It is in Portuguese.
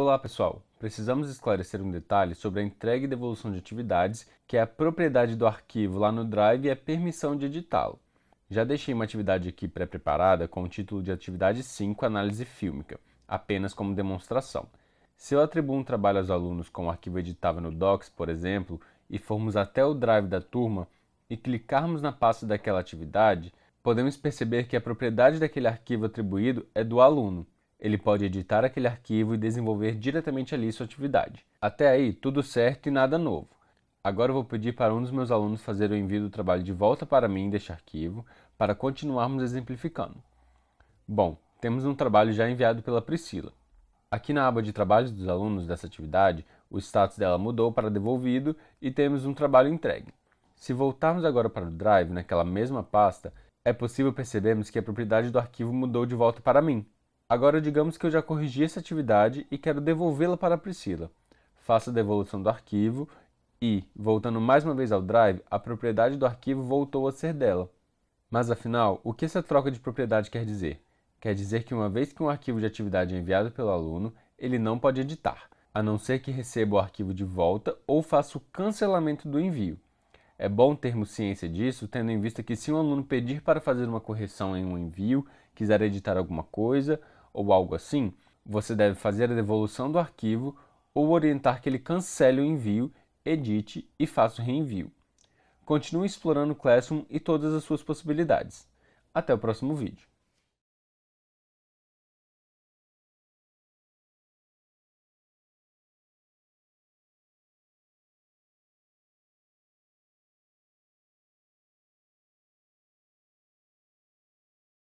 Olá pessoal, precisamos esclarecer um detalhe sobre a entrega e devolução de atividades, que é a propriedade do arquivo lá no Drive e a permissão de editá-lo. Já deixei uma atividade aqui pré-preparada com o título de Atividade 5 Análise Fílmica, apenas como demonstração. Se eu atribuo um trabalho aos alunos com o um arquivo editável no Docs, por exemplo, e formos até o Drive da turma e clicarmos na pasta daquela atividade, podemos perceber que a propriedade daquele arquivo atribuído é do aluno. Ele pode editar aquele arquivo e desenvolver diretamente ali sua atividade. Até aí, tudo certo e nada novo. Agora eu vou pedir para um dos meus alunos fazer o envio do trabalho de volta para mim deste arquivo, para continuarmos exemplificando. Bom, temos um trabalho já enviado pela Priscila. Aqui na aba de trabalhos dos alunos dessa atividade, o status dela mudou para devolvido e temos um trabalho entregue. Se voltarmos agora para o Drive, naquela mesma pasta, é possível percebermos que a propriedade do arquivo mudou de volta para mim. Agora digamos que eu já corrigi essa atividade e quero devolvê-la para a Priscila. Faço a devolução do arquivo e, voltando mais uma vez ao Drive, a propriedade do arquivo voltou a ser dela. Mas afinal, o que essa troca de propriedade quer dizer? Quer dizer que uma vez que um arquivo de atividade é enviado pelo aluno, ele não pode editar, a não ser que receba o arquivo de volta ou faça o cancelamento do envio. É bom termos ciência disso, tendo em vista que se um aluno pedir para fazer uma correção em um envio, quiser editar alguma coisa, ou algo assim, você deve fazer a devolução do arquivo ou orientar que ele cancele o envio, edite e faça o reenvio. Continue explorando o Classroom e todas as suas possibilidades. Até o próximo vídeo.